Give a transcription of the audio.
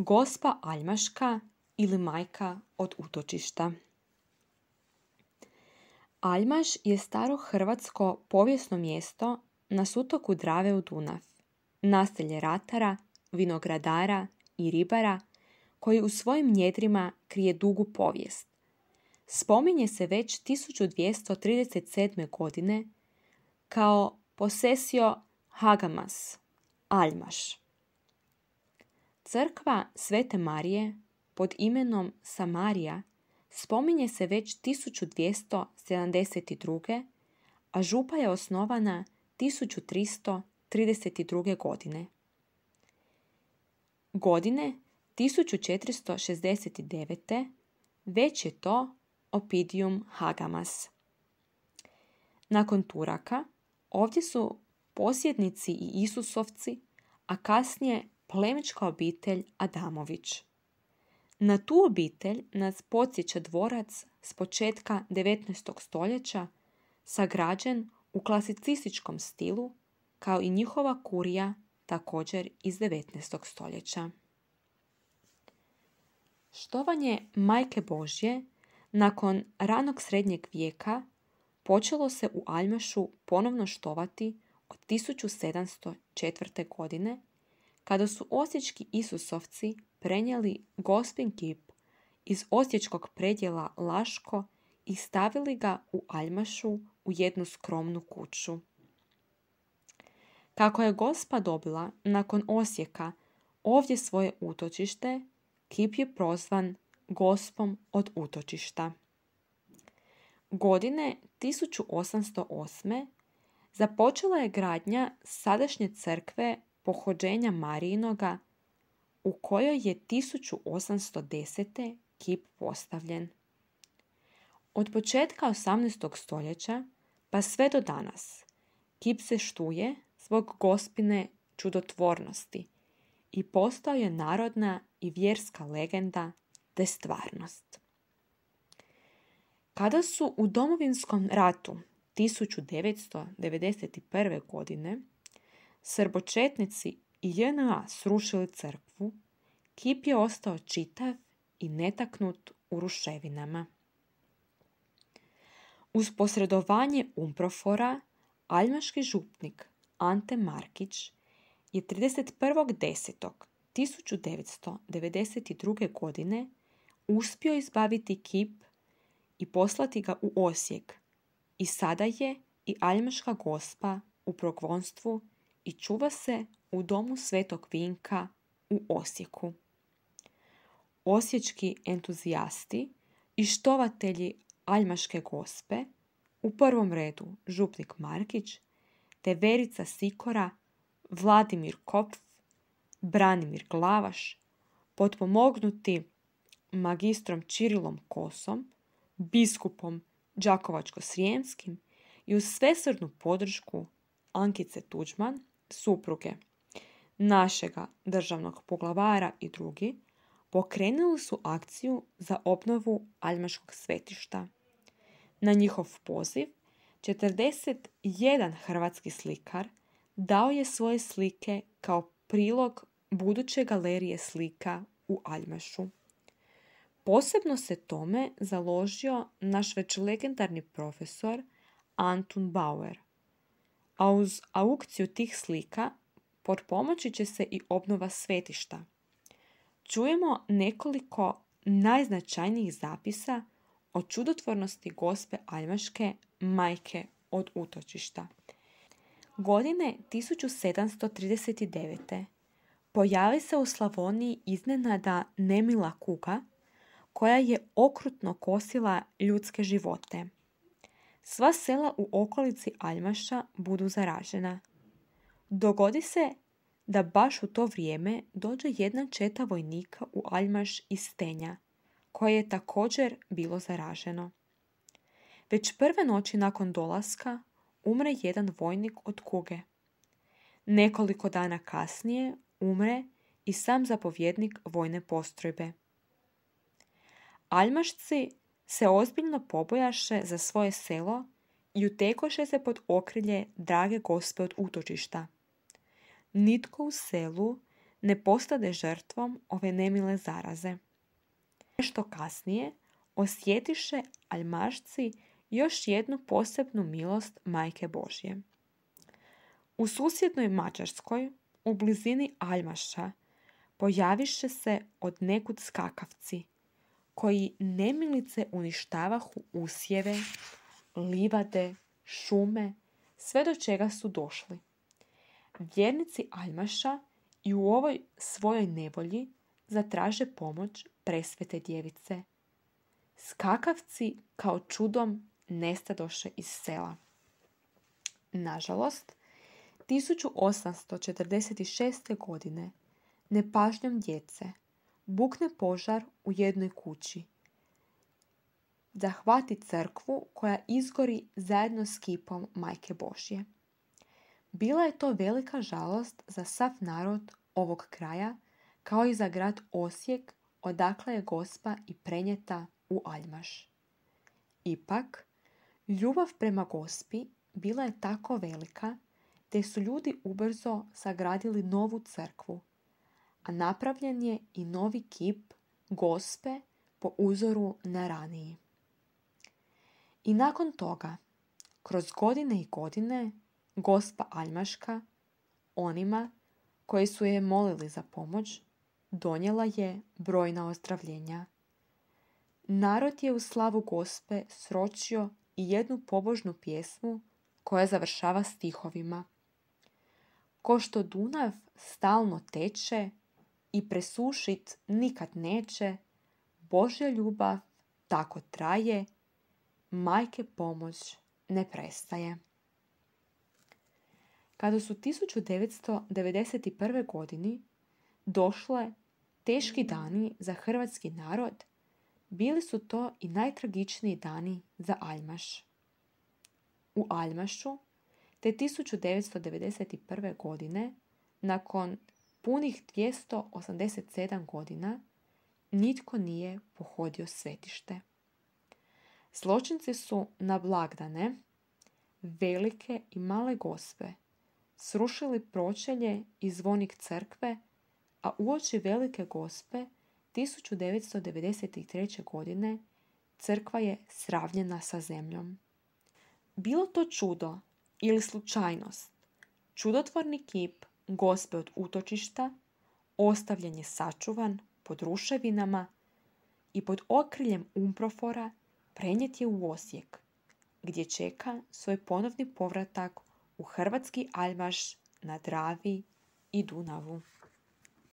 gospa Aljmaška ili majka od utočišta. Aljmaš je staro hrvatsko povijesno mjesto na sutoku Drave u Dunav, naselje ratara, vinogradara i ribara koji u svojim njedrima krije dugu povijest. Spominje se već 1237. godine kao posesio Hagamas, Aljmaš. Crkva Svete Marije pod imenom Samarija spominje se već 1272. a župa je osnovana 1332. godine. Godine 1469. već je to Opidium Hagamas. Nakon Turaka ovdje su posjednici i Isusovci, a kasnije plemička obitelj Adamović. Na tu obitelj nas podsjeća dvorac s početka 19. stoljeća sagrađen u klasicističkom stilu kao i njihova kurija također iz 19. stoljeća. Štovanje Majke Božje nakon ranog srednjeg vijeka počelo se u Aljmašu ponovno štovati od 1704. godine kada su osječki Isusovci prenijeli gospin kip iz osječkog predjela Laško i stavili ga u Aljmašu u jednu skromnu kuću. Kako je gospa dobila nakon osjeka ovdje svoje utočište, kip je prozvan gospom od utočišta. Godine 1808. započela je gradnja sadašnje crkve pohođenja marinoga u kojoj je 1810. kip postavljen. Od početka 18. stoljeća pa sve do danas kip se štuje zbog gospine čudotvornosti i postao je narodna i vjerska legenda te stvarnost. Kada su u domovinskom ratu 1991. godine Srbočetnici i JNA srušili crkvu, kip je ostao čitav i netaknut u ruševinama. Uz posredovanje Umprofora, aljmaški župnik Ante Markić je 31.10.1992. godine uspio izbaviti kip i poslati ga u Osijek i sada je i Aljmaška gospa u progonstvu i čuva se u domu Svetog Vinka u Osijeku. Osječki entuzijasti i štovatelji Aljmaške gospe, u prvom redu Župnik Markić, te Verica Sikora, Vladimir Kopf, Branimir Glavaš, potpomognuti magistrom Čirilom Kosom, biskupom Đakovačko-Srijemskim i uz svesrdnu podršku Ankice Tuđman supruge našega državnog poglavara i drugi pokrenuli su akciju za obnovu Aljmaškog svetišta. Na njihov poziv 41 hrvatski slikar dao je svoje slike kao prilog buduće galerije slika u Aljmašu. Posebno se tome založio naš već legendarni profesor Antun Bauer, a uz aukciju tih slika pomoći će se i obnova svetišta. Čujemo nekoliko najznačajnijih zapisa o čudotvornosti gospe Aljmaške majke od utočišta. Godine 1739. pojavi se u Slavoniji iznenada nemila kuga koja je okrutno kosila ljudske živote – sva sela u okolici Aljmaša budu zaražena. Dogodi se da baš u to vrijeme dođe jedna četa vojnika u Aljmaš iz Stenja, koje je također bilo zaraženo. Već prve noći nakon dolaska umre jedan vojnik od kuge. Nekoliko dana kasnije umre i sam zapovjednik vojne postrojbe. Aljmašci se ozbiljno pobojaše za svoje selo i utekoše se pod okrilje drage gospe od utočišta. Nitko u selu ne postade žrtvom ove nemile zaraze. Nešto kasnije osjetiše almašci još jednu posebnu milost Majke Božje. U susjednoj Mađarskoj, u blizini Almaša, pojaviše se od nekud skakavci – koji nemilice uništavahu usjeve, livade, šume, sve do čega su došli. Vjernici Aljmaša i u ovoj svojoj nevolji zatraže pomoć presvete djevice. Skakavci kao čudom nestadoše iz sela. Nažalost, 1846. godine, nepažnjom djece, bukne požar u jednoj kući. Zahvati crkvu koja izgori zajedno s kipom Majke Božje. Bila je to velika žalost za sav narod ovog kraja, kao i za grad Osijek, odakle je gospa i prenjeta u Aljmaš. Ipak, ljubav prema gospi bila je tako velika, te su ljudi ubrzo sagradili novu crkvu, a napravljen je i novi kip gospe po uzoru na raniji. I nakon toga, kroz godine i godine, gospa Aljmaška onima koji su je molili za pomoć, donijela je brojna ozdravljenja. Narod je u slavu gospe sročio i jednu pobožnu pjesmu koja završava stihovima. Ko što Dunav stalno teče, i presušit nikad neće, Božja ljubav tako traje, majke pomoć ne prestaje. Kada su 1991. godini došle teški dani za hrvatski narod, bili su to i najtragičniji dani za Aljmaš. U Aljmašu te 1991. godine, nakon punih 287 godina nitko nije pohodio svetište. Zločinci su na blagdane, velike i male gospe, srušili pročelje i zvonik crkve, a uoči velike gospe 1993. godine crkva je sravljena sa zemljom. Bilo to čudo ili slučajnost, čudotvorni kip gospe od utočišta, ostavljen je sačuvan pod ruševinama i pod okriljem Umprofora prenijet je u Osijek, gdje čeka svoj ponovni povratak u hrvatski Almaš na Dravi i Dunavu.